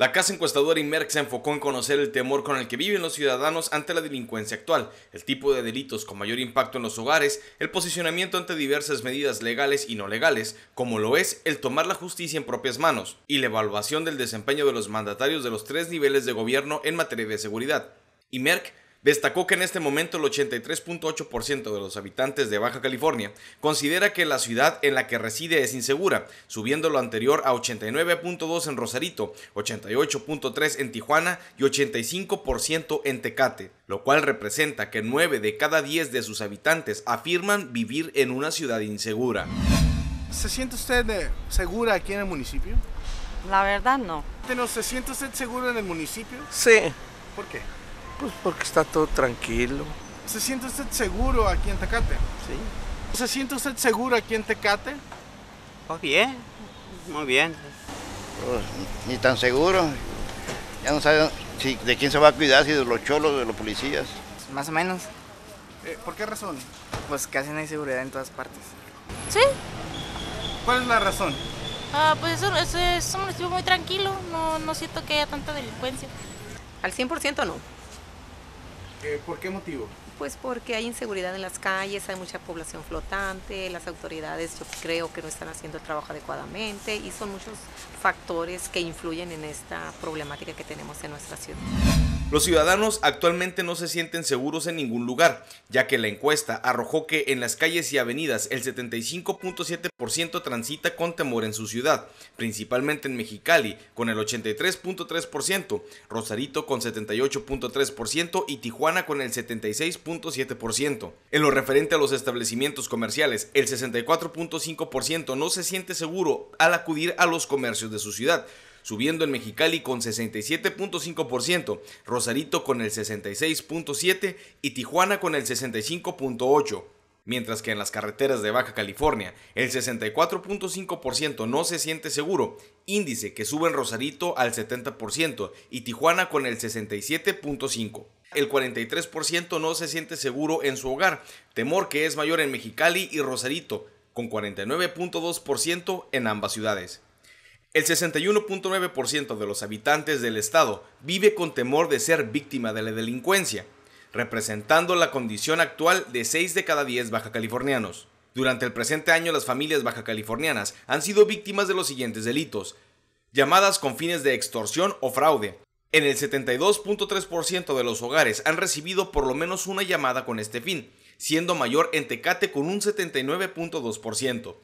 La casa encuestadora IMERC se enfocó en conocer el temor con el que viven los ciudadanos ante la delincuencia actual, el tipo de delitos con mayor impacto en los hogares, el posicionamiento ante diversas medidas legales y no legales, como lo es el tomar la justicia en propias manos, y la evaluación del desempeño de los mandatarios de los tres niveles de gobierno en materia de seguridad. IMERC destacó que en este momento el 83.8% de los habitantes de Baja California considera que la ciudad en la que reside es insegura, subiendo lo anterior a 89.2 en Rosarito, 88.3 en Tijuana y 85% en Tecate, lo cual representa que 9 de cada 10 de sus habitantes afirman vivir en una ciudad insegura. ¿Se siente usted eh, segura aquí en el municipio? La verdad no. ¿Se siente usted segura en el municipio? Sí. ¿Por qué? Pues porque está todo tranquilo. ¿Se siente usted seguro aquí en Tecate? Sí. ¿Se siente usted seguro aquí en Tecate? Pues bien, muy bien. Pues, ni tan seguro. Ya no saben de quién se va a cuidar, si de los cholos de los policías. Más o menos. Eh, ¿Por qué razón? Pues casi no hay seguridad en todas partes. ¿Sí? ¿Cuál es la razón? Ah, pues eso, eso es, un muy tranquilo, no, no siento que haya tanta delincuencia. Al 100% no. Eh, ¿Por qué motivo? Pues porque hay inseguridad en las calles, hay mucha población flotante, las autoridades yo creo que no están haciendo el trabajo adecuadamente y son muchos factores que influyen en esta problemática que tenemos en nuestra ciudad. Los ciudadanos actualmente no se sienten seguros en ningún lugar, ya que la encuesta arrojó que en las calles y avenidas el 75.7% transita con temor en su ciudad, principalmente en Mexicali con el 83.3%, Rosarito con 78.3% y Tijuana con el 76.7%. En lo referente a los establecimientos comerciales, el 64.5% no se siente seguro al acudir a los comercios de su ciudad subiendo en Mexicali con 67.5%, Rosarito con el 66.7% y Tijuana con el 65.8%. Mientras que en las carreteras de Baja California el 64.5% no se siente seguro, índice que sube en Rosarito al 70% y Tijuana con el 67.5%. El 43% no se siente seguro en su hogar, temor que es mayor en Mexicali y Rosarito, con 49.2% en ambas ciudades. El 61.9% de los habitantes del estado vive con temor de ser víctima de la delincuencia, representando la condición actual de 6 de cada 10 californianos. Durante el presente año las familias baja californianas han sido víctimas de los siguientes delitos. Llamadas con fines de extorsión o fraude, en el 72.3% de los hogares han recibido por lo menos una llamada con este fin, siendo mayor en Tecate con un 79.2%.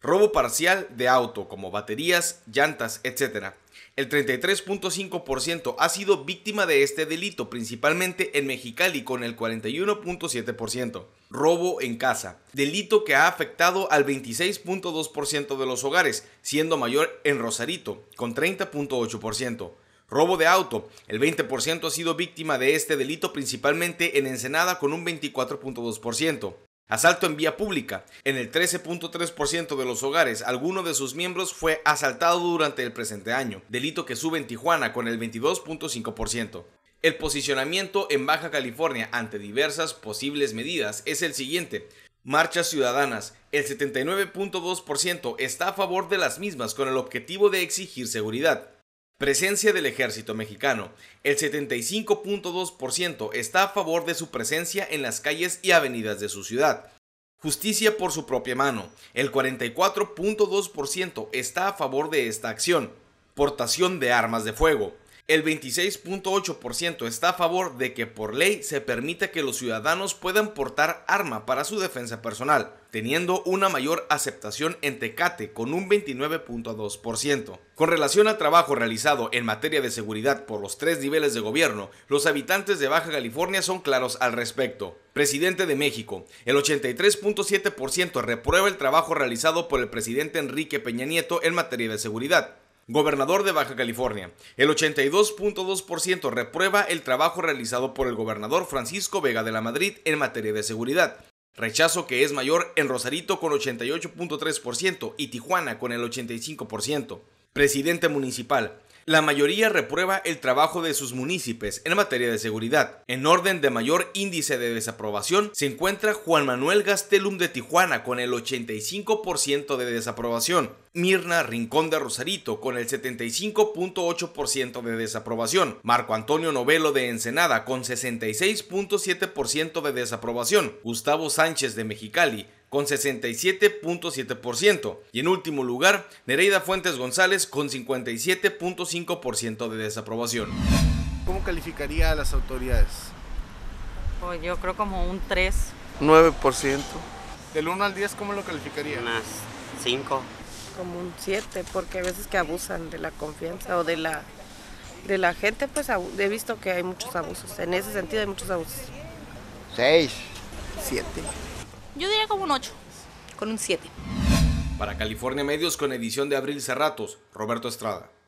Robo parcial de auto como baterías, llantas, etc. El 33.5% ha sido víctima de este delito, principalmente en Mexicali con el 41.7%. Robo en casa, delito que ha afectado al 26.2% de los hogares, siendo mayor en Rosarito con 30.8%. Robo de auto. El 20% ha sido víctima de este delito principalmente en Ensenada con un 24.2%. Asalto en vía pública. En el 13.3% de los hogares, alguno de sus miembros fue asaltado durante el presente año, delito que sube en Tijuana con el 22.5%. El posicionamiento en Baja California ante diversas posibles medidas es el siguiente. Marchas ciudadanas. El 79.2% está a favor de las mismas con el objetivo de exigir seguridad. Presencia del ejército mexicano. El 75.2% está a favor de su presencia en las calles y avenidas de su ciudad. Justicia por su propia mano. El 44.2% está a favor de esta acción. Portación de armas de fuego. El 26.8% está a favor de que por ley se permita que los ciudadanos puedan portar arma para su defensa personal, teniendo una mayor aceptación en Tecate con un 29.2%. Con relación al trabajo realizado en materia de seguridad por los tres niveles de gobierno, los habitantes de Baja California son claros al respecto. Presidente de México, el 83.7% reprueba el trabajo realizado por el presidente Enrique Peña Nieto en materia de seguridad gobernador de Baja California. El 82.2% reprueba el trabajo realizado por el gobernador Francisco Vega de la Madrid en materia de seguridad. Rechazo que es mayor en Rosarito con 88.3% y Tijuana con el 85%. Presidente municipal. La mayoría reprueba el trabajo de sus municipios en materia de seguridad. En orden de mayor índice de desaprobación se encuentra Juan Manuel Gastelum de Tijuana con el 85% de desaprobación, Mirna Rincón de Rosarito con el 75.8% de desaprobación, Marco Antonio Novelo de Ensenada con 66.7% de desaprobación, Gustavo Sánchez de Mexicali con 67.7%. Y en último lugar, Nereida Fuentes González con 57.5% de desaprobación. ¿Cómo calificaría a las autoridades? Pues yo creo como un 3. 9%. Del 1 al 10, ¿cómo lo calificaría? Unas 5. Como un 7, porque a veces que abusan de la confianza o de la, de la gente, pues he visto que hay muchos abusos. En ese sentido hay muchos abusos. 6. 7. Yo diría como un 8, con un 7. Para California Medios con edición de Abril Cerratos, Roberto Estrada.